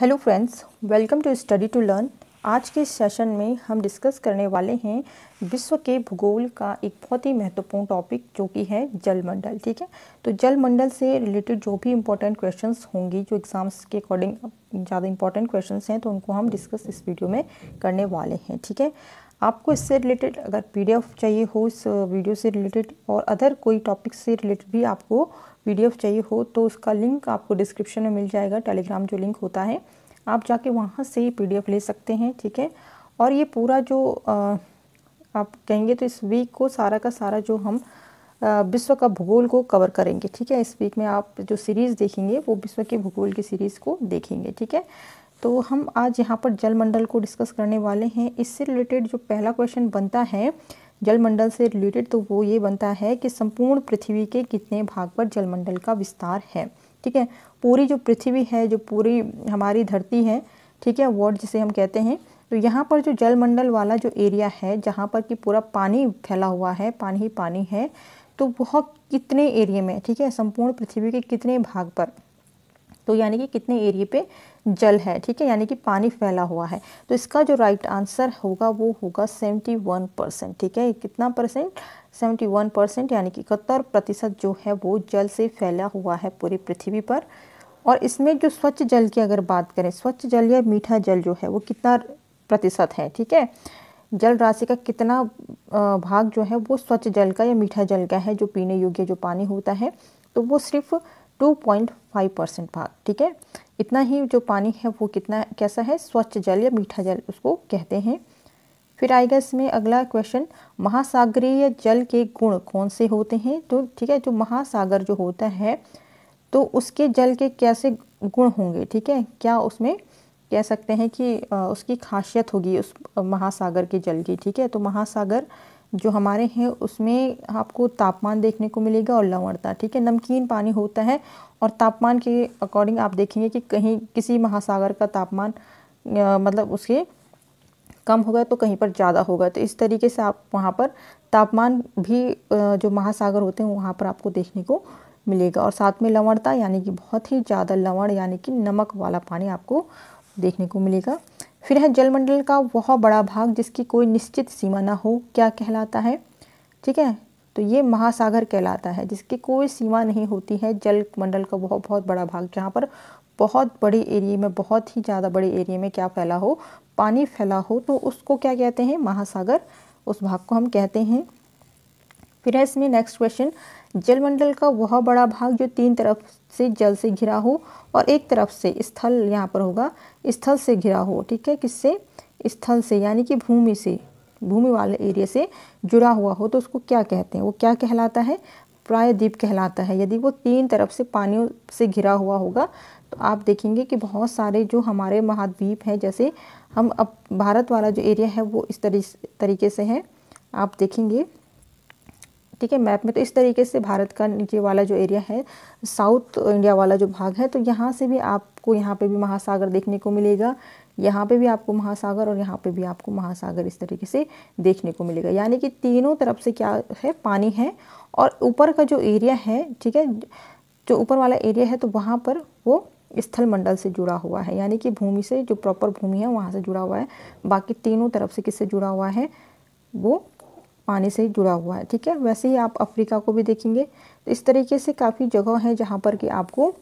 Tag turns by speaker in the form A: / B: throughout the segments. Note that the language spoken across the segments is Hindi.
A: hello friends welcome to study to learn आज के सेशन में हम डिस्कस करने वाले हैं विश्व के भूगोल का एक बहुत ही महत्वपूर्ण टॉपिक जो कि है जलमंडल ठीक है तो जलमंडल से रिलेटेड जो भी इंपॉर्टेंट क्वेश्चंस होंगी जो एग्ज़ाम्स के अकॉर्डिंग ज़्यादा इंपॉर्टेंट क्वेश्चंस हैं तो उनको हम डिस्कस इस वीडियो में करने वाले हैं ठीक है आपको इससे रिलेटेड अगर पीडीएफ चाहिए हो इस वीडियो से रिलेटेड और अदर कोई टॉपिक से रिलेटेड भी आपको पीडीएफ चाहिए हो तो उसका लिंक आपको डिस्क्रिप्शन में मिल जाएगा टेलीग्राम जो लिंक होता है आप जाके वहाँ से ही पीडीएफ ले सकते हैं ठीक है और ये पूरा जो आ, आप कहेंगे तो इस वीक को सारा का सारा जो हम विश्व का भूगोल को कवर करेंगे ठीक है इस वीक में आप जो सीरीज़ देखेंगे वो विश्व के भूगोल की सीरीज़ को देखेंगे ठीक है तो हम आज यहाँ पर जलमंडल को डिस्कस करने वाले हैं इससे रिलेटेड जो पहला क्वेश्चन बनता है जलमंडल से रिलेटेड तो वो ये बनता है कि संपूर्ण पृथ्वी के कितने भाग पर जलमंडल का विस्तार है ठीक है पूरी जो पृथ्वी है जो पूरी हमारी धरती है ठीक है वर्ड जिसे हम कहते हैं तो यहाँ पर जो जलमंडल वाला जो एरिया है जहाँ पर कि पूरा पानी फैला हुआ है पानी ही पानी है तो वह कितने एरिए में ठीक है संपूर्ण पृथ्वी के कितने भाग पर तो यानी कि कितने एरिए पे जल है ठीक है यानी कि पानी फैला हुआ है तो इसका जो राइट आंसर होगा वो होगा सेवेंटी वन परसेंट ठीक है कितना परसेंट सेवेंटी वन परसेंट यानी कि इकहत्तर प्रतिशत जो है वो जल से फैला हुआ है पूरी पृथ्वी पर और इसमें जो स्वच्छ जल की अगर बात करें स्वच्छ जल या मीठा जल जो है वो कितना प्रतिशत है ठीक है जल राशि का कितना भाग जो है वो स्वच्छ जल का या मीठा जल का है जो पीने योग्य जो पानी होता है तो वो सिर्फ 2.5 परसेंट भाग ठीक है इतना ही जो पानी है वो कितना कैसा है स्वच्छ जल या मीठा जल उसको कहते हैं फिर आएगा इसमें अगला क्वेश्चन महासागरीय जल के गुण कौन से होते हैं तो ठीक है जो महासागर जो होता है तो उसके जल के कैसे गुण होंगे ठीक है क्या उसमें कह सकते हैं कि उसकी खासियत होगी उस महासागर के जल की ठीक है तो महासागर जो हमारे हैं उसमें आपको तापमान देखने को मिलेगा और लवणता ठीक है नमकीन पानी होता है और तापमान के अकॉर्डिंग आप देखेंगे कि कहीं किसी महासागर का तापमान मतलब उसके कम होगा तो कहीं पर ज़्यादा होगा तो इस तरीके से आप वहाँ पर तापमान भी जो महासागर होते हैं वहाँ पर आपको देखने को मिलेगा और साथ में लवणता यानी कि बहुत ही ज़्यादा लवण यानी कि नमक वाला पानी आपको देखने को मिलेगा फिर है जलमंडल का वह बड़ा भाग जिसकी कोई निश्चित सीमा ना हो क्या कहलाता है ठीक है तो ये महासागर कहलाता है जिसकी कोई सीमा नहीं होती है जल मंडल का बहुत बहुत बड़ा भाग जहाँ पर बहुत बड़े एरिए में बहुत ही ज़्यादा बड़े एरिए में क्या फैला हो पानी फैला हो तो उसको क्या कहते हैं महासागर उस भाग को हम कहते हैं फिर है इसमें नेक्स्ट क्वेश्चन जलमंडल का वह बड़ा भाग जो तीन तरफ से जल से घिरा हो और एक तरफ से स्थल यहाँ पर होगा स्थल से घिरा हो ठीक है किससे स्थल से यानी कि भूमि से भूमि वाले एरिया से जुड़ा हुआ हो तो उसको क्या कहते हैं वो क्या कहलाता है प्रायद्वीप कहलाता है यदि वो तीन तरफ से पानियों से घिरा हुआ होगा तो आप देखेंगे कि बहुत सारे जो हमारे महाद्वीप हैं जैसे हम अब भारत वाला जो एरिया है वो इस तरीके से है आप देखेंगे ठीक है मैप में तो इस तरीके से भारत का नीचे वाला जो एरिया है साउथ इंडिया वाला जो भाग है तो यहाँ से भी आपको यहाँ पे भी महासागर देखने को मिलेगा यहाँ पे भी आपको महासागर और यहाँ पे भी आपको महासागर इस तरीके से देखने को मिलेगा यानी कि तीनों तरफ से क्या है पानी है और ऊपर का जो एरिया है ठीक है जो ऊपर वाला एरिया है तो वहाँ पर वो स्थल मंडल से जुड़ा हुआ है यानी कि भूमि से जो प्रॉपर भूमि है वहाँ से जुड़ा हुआ है बाकी तीनों तरफ से किससे जुड़ा हुआ है वो पानी से जुड़ा हुआ है ठीक है वैसे ही आप अफ्रीका को भी देखेंगे तो इस तरीके से काफ़ी जगह है जहाँ पर कि आपको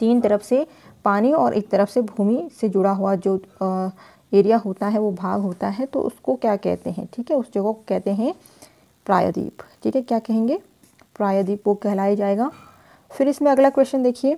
A: तीन तरफ से पानी और एक तरफ से भूमि से जुड़ा हुआ जो आ, एरिया होता है वो भाग होता है तो उसको क्या कहते हैं ठीक है उस जगह को कहते हैं प्रायद्वीप ठीक है क्या कहेंगे प्रायद्वीप वो कहलाया जाएगा फिर इसमें अगला क्वेश्चन देखिए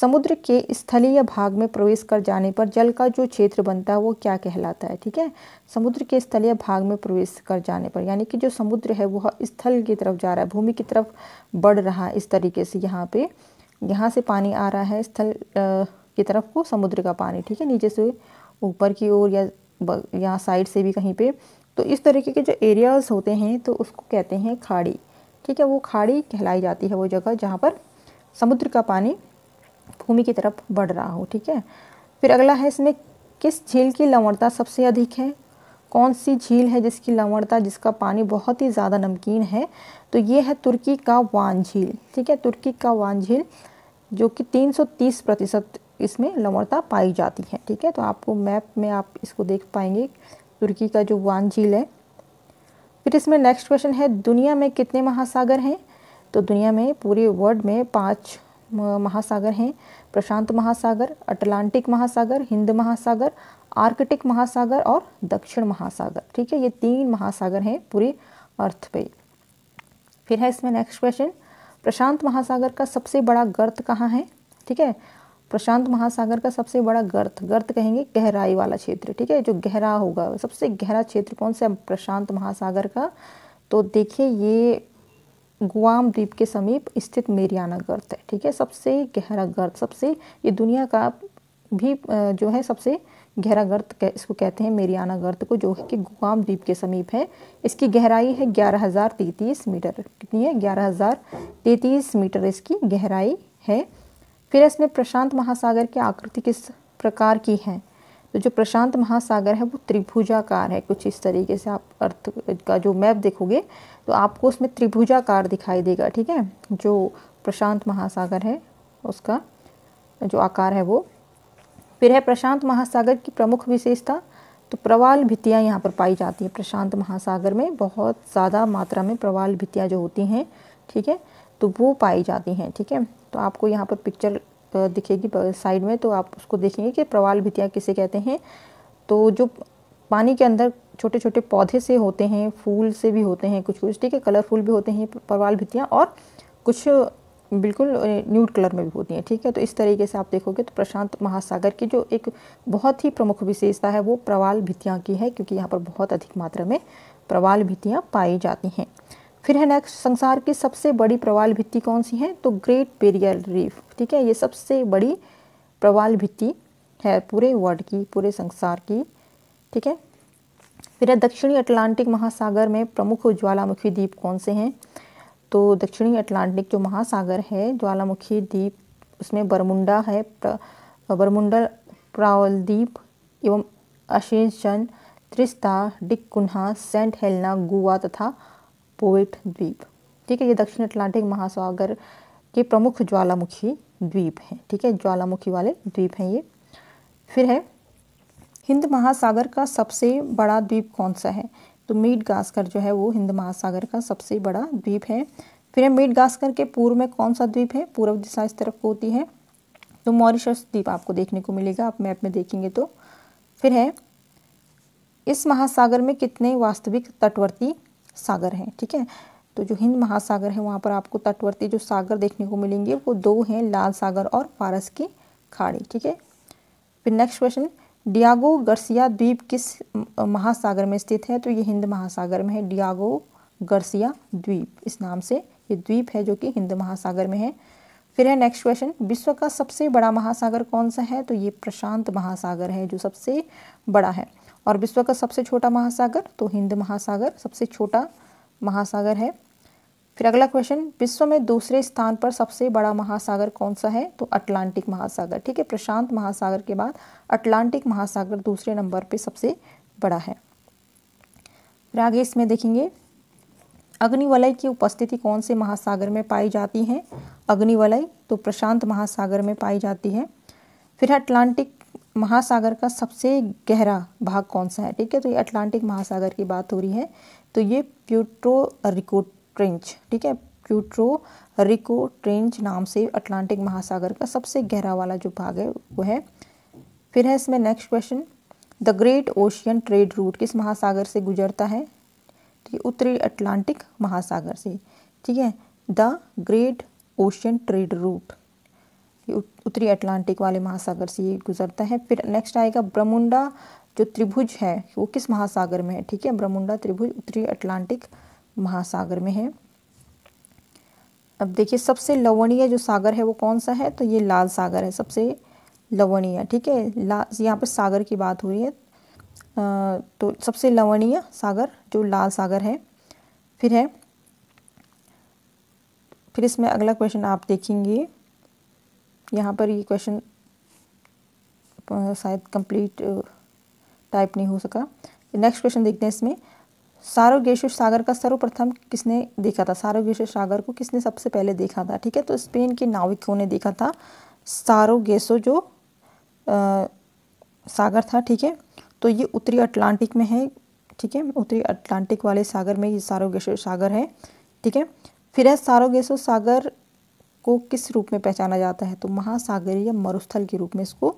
A: समुद्र के स्थलीय भाग में प्रवेश कर जाने पर जल का जो क्षेत्र बनता है वो क्या कहलाता है ठीक है समुद्र के स्थलीय भाग में प्रवेश कर जाने पर यानी कि जो समुद्र है वह स्थल की तरफ जा रहा है भूमि की तरफ बढ़ रहा है इस तरीके से यहाँ पे यहाँ से पानी आ रहा है स्थल की तरफ को समुद्र का पानी ठीक है नीचे से ऊपर की ओर या यहाँ साइड से भी कहीं पर तो इस तरीके के जो एरियाज़ होते हैं तो उसको कहते हैं खाड़ी ठीक है वो खाड़ी कहलाई जाती है वो जगह जहाँ पर समुद्र का पानी भूमि की तरफ बढ़ रहा हो ठीक है फिर अगला है इसमें किस झील की लवणता सबसे अधिक है कौन सी झील है जिसकी लवणता जिसका पानी बहुत ही ज़्यादा नमकीन है तो ये है तुर्की का वान झील ठीक है तुर्की का वान झील जो कि 330 प्रतिशत इसमें लवणता पाई जाती है ठीक है तो आपको मैप में आप इसको देख पाएंगे तुर्की का जो वान झील है फिर इसमें नेक्स्ट क्वेश्चन है दुनिया में कितने महासागर हैं तो दुनिया में पूरे वर्ल्ड में पाँच महासागर हैं प्रशांत महासागर अटलांटिक महासागर हिंद महासागर आर्कटिक महासागर और दक्षिण महासागर ठीक है ये तीन महासागर हैं पूरी अर्थ पे फिर है इसमें नेक्स्ट क्वेश्चन प्रशांत महासागर का सबसे बड़ा गर्त कहाँ है ठीक है प्रशांत महासागर का सबसे बड़ा गर्त गर्त कहेंगे गहराई वाला क्षेत्र ठीक है जो गहरा होगा सबसे गहरा क्षेत्र कौन सा प्रशांत महासागर का तो देखिए ये गुआम द्वीप के समीप स्थित मेरियाना गर्त है ठीक है सबसे गहरा गर्त सबसे ये दुनिया का भी जो है सबसे गहरा गर्त इसको कहते हैं मेरियाना गर्त को जो है कि गुआम द्वीप के समीप है इसकी गहराई है ग्यारह हज़ार तैंतीस मीटर कितनी है ग्यारह हज़ार तैंतीस मीटर इसकी गहराई है फिर इसमें प्रशांत महासागर की आकृति किस प्रकार की है तो जो प्रशांत महासागर है वो त्रिभुजाकार है कुछ इस तरीके से आप अर्थ का जो मैप देखोगे तो आपको उसमें त्रिभुजाकार दिखाई देगा ठीक है जो प्रशांत महासागर है उसका जो आकार है वो फिर है प्रशांत महासागर की प्रमुख विशेषता तो प्रवाल भित्तियाँ यहाँ पर पाई जाती हैं प्रशांत महासागर में बहुत ज़्यादा मात्रा में प्रवाल भित्तियाँ जो होती हैं ठीक है तो वो पाई जाती हैं ठीक है तो आपको यहाँ पर पिक्चर दिखेगी साइड में तो आप उसको देखेंगे कि प्रवाल भितियाँ किसे कहते हैं तो जो पानी के अंदर छोटे छोटे पौधे से होते हैं फूल से भी होते हैं कुछ कुछ ठीक है कलरफुल भी होते हैं प्रवाल भितियाँ और कुछ बिल्कुल न्यूड कलर में भी होती हैं ठीक है तो इस तरीके से आप देखोगे तो प्रशांत महासागर की जो एक बहुत ही प्रमुख विशेषता है वो प्रवाल भित्तियाँ की है क्योंकि यहाँ पर बहुत अधिक मात्रा में प्रवाल भित्तियाँ पाई जाती हैं फिर है नेक्स्ट संसार की सबसे बड़ी प्रवाल भित्ति कौन सी है तो ग्रेट बेरियर रीफ ठीक है ये सबसे बड़ी प्रवाल भित्ति है पूरे वर्ल्ड की पूरे संसार की ठीक है फिर है दक्षिणी अटलांटिक महासागर में प्रमुख ज्वालामुखी द्वीप कौन से हैं तो दक्षिणी अटलांटिक जो महासागर है ज्वालामुखी द्वीप उसमें बरमुंडा है बरमुंडा प्रावल द्वीप एवं Ascension Tristan da Cunha Saint Helena Gough तथा पोएट द्वीप ठीक है ये दक्षिण अटलांटिक महासागर के प्रमुख ज्वालामुखी द्वीप हैं ठीक है ज्वालामुखी वाले द्वीप हैं ये फिर है हिंद महासागर का सबसे बड़ा द्वीप कौन सा है तो मीट गास्कर जो है वो हिंद महासागर का सबसे बड़ा द्वीप है फिर है मीट गास्कर के पूर्व में कौन सा द्वीप है पूर्व दिशा इस तरफ को होती है तो मॉरिशस द्वीप आपको देखने को मिलेगा आप मैप में देखेंगे तो फिर है इस महासागर में कितने वास्तविक तटवर्ती सागर हैं ठीक है तो जो हिंद महासागर है वहाँ पर आपको तटवर्ती जो सागर देखने को मिलेंगे वो दो हैं लाल सागर और फारस की खाड़ी ठीक है फिर नेक्स्ट क्वेश्चन डियागो गर्सिया द्वीप किस महासागर में स्थित है तो ये हिंद महासागर में है डियागो गर्सिया द्वीप इस नाम से ये द्वीप है जो कि हिंद महासागर में है फिर है नेक्स्ट क्वेश्चन विश्व का सबसे बड़ा महासागर कौन सा है तो ये प्रशांत महासागर है जो सबसे बड़ा है और विश्व का सबसे छोटा महासागर तो हिंद महासागर सबसे छोटा महासागर है फिर अगला क्वेश्चन विश्व में दूसरे स्थान पर सबसे बड़ा महासागर कौन सा है तो अटलांटिक महासागर ठीक है प्रशांत महासागर के बाद अटलांटिक महासागर दूसरे नंबर पे सबसे बड़ा है फिर आगे इसमें देखेंगे अग्निवलय की उपस्थिति कौन से महासागर में पाई जाती है अग्निवलय तो प्रशांत महासागर में पाई जाती है फिर अटलांटिक महासागर का सबसे गहरा भाग कौन सा है ठीक है तो ये अटलांटिक महासागर की बात हो रही है तो ये प्यूट्रो रिको ट्रेंच ठीक है प्यूट्रो रिको ट्रेंच नाम से अटलांटिक महासागर का सबसे गहरा वाला जो भाग है वो है फिर है इसमें next question the great ocean trade route किस महासागर से गुजरता है ठीक तो है उत्तरी अटलांटिक महासागर से ठीक है the great ocean trade route उत्तरी अटलांटिक वाले महासागर से ये गुजरता है फिर नेक्स्ट आएगा ब्रमुंडा जो त्रिभुज है वो किस महासागर में है ठीक है ब्रमुंडा त्रिभुज उत्तरी अटलांटिक महासागर में है अब देखिए सबसे लवणीय जो सागर है वो कौन सा है तो ये लाल सागर है सबसे लवणीय ठीक है ला यहाँ पर सागर की बात हो रही है आ, तो सबसे लवणीय सागर जो लाल सागर है फिर है फिर इसमें अगला क्वेश्चन आप देखेंगे यहाँ पर ये क्वेश्चन शायद कंप्लीट टाइप नहीं हो सका नेक्स्ट क्वेश्चन देखते हैं इसमें सारोगेश्वर सागर का सर्वप्रथम किसने देखा था सारोगेश्वर सागर को किसने सबसे पहले देखा था ठीक है तो स्पेन के नाविकों ने देखा था सारोगेसो जो आ, सागर था ठीक है तो ये उत्तरी अटलांटिक में है ठीक है उत्तरी अटलांटिक वाले सागर में ये सारोगेश्वर सागर है ठीक है फिर है सारोगेसो सागर को किस रूप में पहचाना जाता है तो महासागरीय या मरुस्थल के रूप में इसको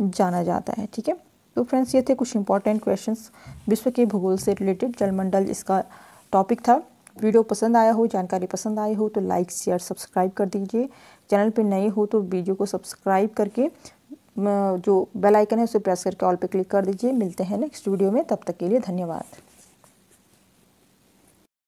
A: जाना जाता है ठीक है तो फ्रेंड्स ये थे कुछ इंपॉर्टेंट क्वेश्चंस विश्व के भूगोल से रिलेटेड जलमंडल इसका टॉपिक था वीडियो पसंद आया हो जानकारी पसंद आई हो तो लाइक शेयर सब्सक्राइब कर दीजिए चैनल पे नए हो तो वीडियो को सब्सक्राइब करके जो बेल आइकन है उसे प्रेस करके ऑल पे क्लिक कर दीजिए मिलते हैं नेक्स्ट वीडियो में तब तक के लिए धन्यवाद